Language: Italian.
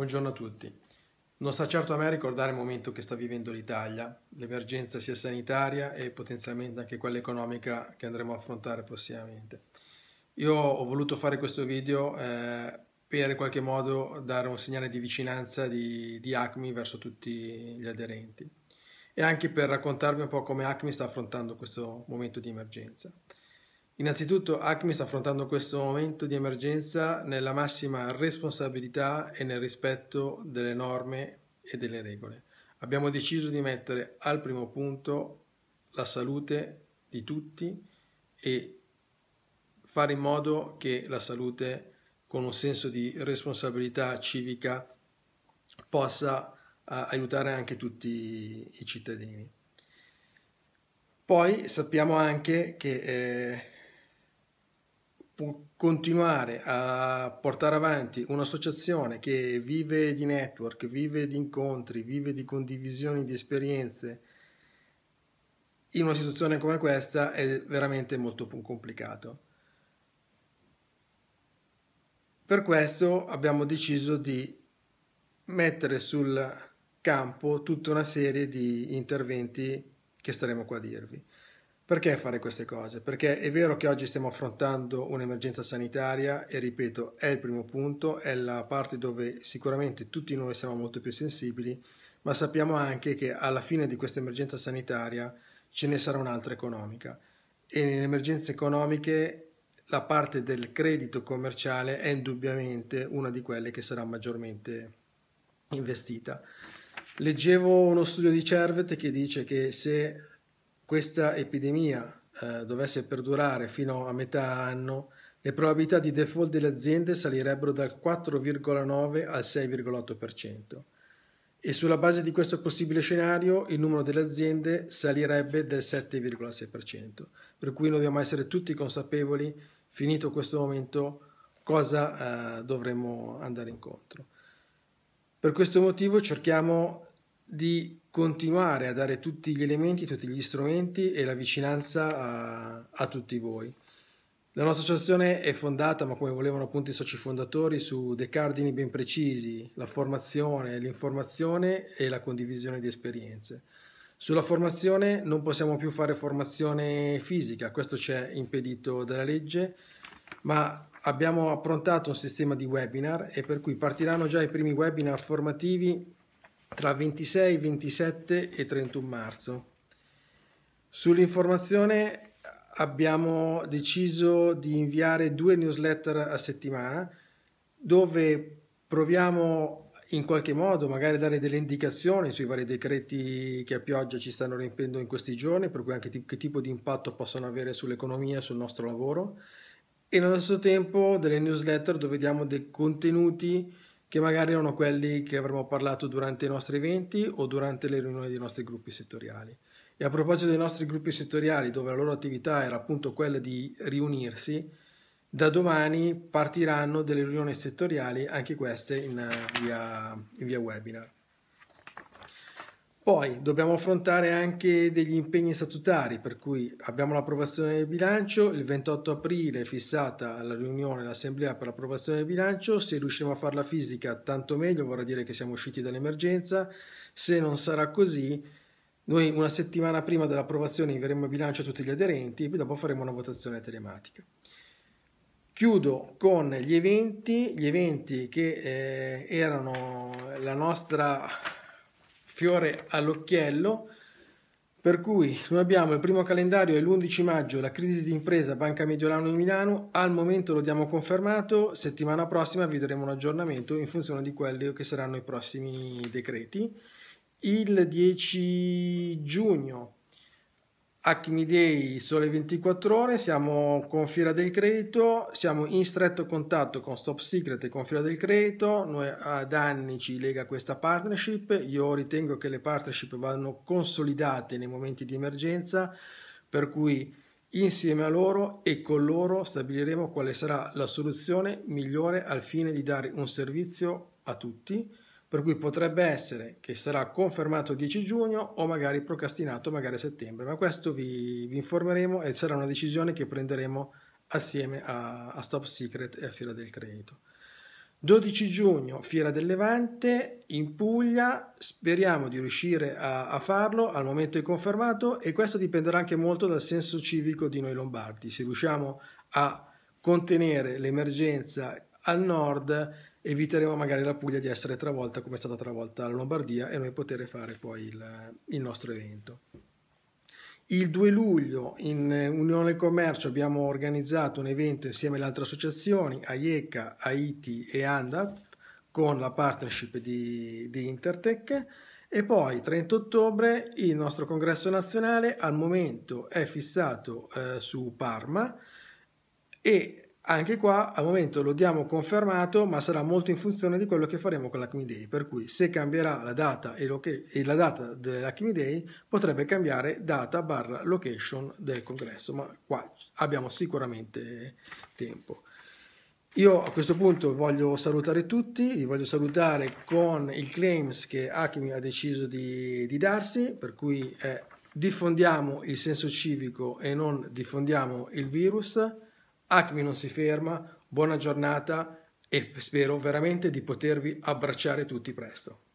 Buongiorno a tutti. Non sta certo a me ricordare il momento che sta vivendo l'Italia, l'emergenza sia sanitaria e potenzialmente anche quella economica che andremo a affrontare prossimamente. Io ho voluto fare questo video eh, per in qualche modo dare un segnale di vicinanza di, di ACMI verso tutti gli aderenti e anche per raccontarvi un po' come Acme sta affrontando questo momento di emergenza. Innanzitutto Acme sta affrontando questo momento di emergenza nella massima responsabilità e nel rispetto delle norme e delle regole. Abbiamo deciso di mettere al primo punto la salute di tutti e fare in modo che la salute con un senso di responsabilità civica possa aiutare anche tutti i cittadini. Poi sappiamo anche che eh, continuare a portare avanti un'associazione che vive di network, vive di incontri, vive di condivisioni di esperienze, in una situazione come questa è veramente molto complicato. Per questo abbiamo deciso di mettere sul campo tutta una serie di interventi che staremo qua a dirvi. Perché fare queste cose? Perché è vero che oggi stiamo affrontando un'emergenza sanitaria e ripeto, è il primo punto, è la parte dove sicuramente tutti noi siamo molto più sensibili, ma sappiamo anche che alla fine di questa emergenza sanitaria ce ne sarà un'altra economica e nelle emergenze economiche la parte del credito commerciale è indubbiamente una di quelle che sarà maggiormente investita. Leggevo uno studio di Cervet che dice che se questa epidemia eh, dovesse perdurare fino a metà anno, le probabilità di default delle aziende salirebbero dal 4,9 al 6,8% e sulla base di questo possibile scenario il numero delle aziende salirebbe del 7,6%, per cui dobbiamo essere tutti consapevoli, finito questo momento, cosa eh, dovremmo andare incontro. Per questo motivo cerchiamo di continuare a dare tutti gli elementi, tutti gli strumenti e la vicinanza a, a tutti voi. La nostra associazione è fondata, ma come volevano appunto i soci fondatori, su dei cardini ben precisi, la formazione, l'informazione e la condivisione di esperienze. Sulla formazione non possiamo più fare formazione fisica, questo ci è impedito dalla legge, ma abbiamo approntato un sistema di webinar e per cui partiranno già i primi webinar formativi tra 26, 27 e 31 marzo. Sull'informazione abbiamo deciso di inviare due newsletter a settimana dove proviamo in qualche modo magari dare delle indicazioni sui vari decreti che a pioggia ci stanno riempendo in questi giorni, per cui anche t- che tipo di impatto possono avere sull'economia, sul nostro lavoro e nello stesso tempo delle newsletter dove diamo dei contenuti che magari erano quelli che avremmo parlato durante i nostri eventi o durante le riunioni dei nostri gruppi settoriali. E a proposito dei nostri gruppi settoriali, dove la loro attività era appunto quella di riunirsi, da domani partiranno delle riunioni settoriali, anche queste in eh, via, in via webinar. Poi dobbiamo affrontare anche degli impegni statutari, per cui abbiamo l'approvazione del bilancio, il 28 aprile è fissata la riunione dell'Assemblea per l'approvazione del bilancio, se riusciamo a farla fisica tanto meglio, vorrà dire che siamo usciti dall'emergenza, se non sarà così, noi una settimana prima dell'approvazione invieremo il bilancio a tutti gli aderenti e dopo faremo una votazione telematica. Chiudo con gli eventi, gli eventi che eh, erano la nostra fiore all'occhiello, per cui noi abbiamo il primo calendario e l'11 maggio la crisi di impresa Banca Mediolano di Milano, al momento lo diamo confermato, settimana prossima vi daremo un aggiornamento in funzione di quelli che saranno i prossimi decreti. Il 10 giugno Acme Day Sole 24 Ore, siamo con Fiera del Credito, siamo in stretto contatto con Stop Secret e con Fiera del Credito, noi ad anni ci lega questa partnership, io ritengo che le partnership vanno consolidate nei momenti di emergenza, per cui insieme a loro e con loro stabiliremo quale sarà la soluzione migliore al fine di dare un servizio a tutti per cui potrebbe essere che sarà confermato 10 giugno o magari procrastinato magari a settembre, ma questo vi, vi informeremo e sarà una decisione che prenderemo assieme a, a Stop Secret e a Fiera del Credito. 12 giugno, Fiera del Levante in Puglia, speriamo di riuscire a, a, farlo, al momento è confermato e questo dipenderà anche molto dal senso civico di noi lombardi, se riusciamo a contenere l'emergenza al nord eviteremo magari la Puglia di essere travolta come è stata travolta la Lombardia e noi poter fare poi il, il nostro evento. Il 2 luglio in Unione Commercio abbiamo organizzato un evento insieme alle altre associazioni, AIECA, AITI e ANDATF, con la partnership di, di Intertech. E poi 30 ottobre il nostro congresso nazionale al momento è fissato eh, su Parma e anche qua al momento lo diamo confermato, ma sarà molto in funzione di quello che faremo con l'Acme Day, per cui se cambierà la data e, loca- e la data dell'Acme Day potrebbe cambiare data barra location del congresso, ma qua abbiamo sicuramente tempo. Io a questo punto voglio salutare tutti, vi voglio salutare con il claims che Acme ha deciso di, di darsi, per cui eh, diffondiamo il senso civico e non diffondiamo il virus. Acme non si ferma, buona giornata e spero veramente di potervi abbracciare tutti presto.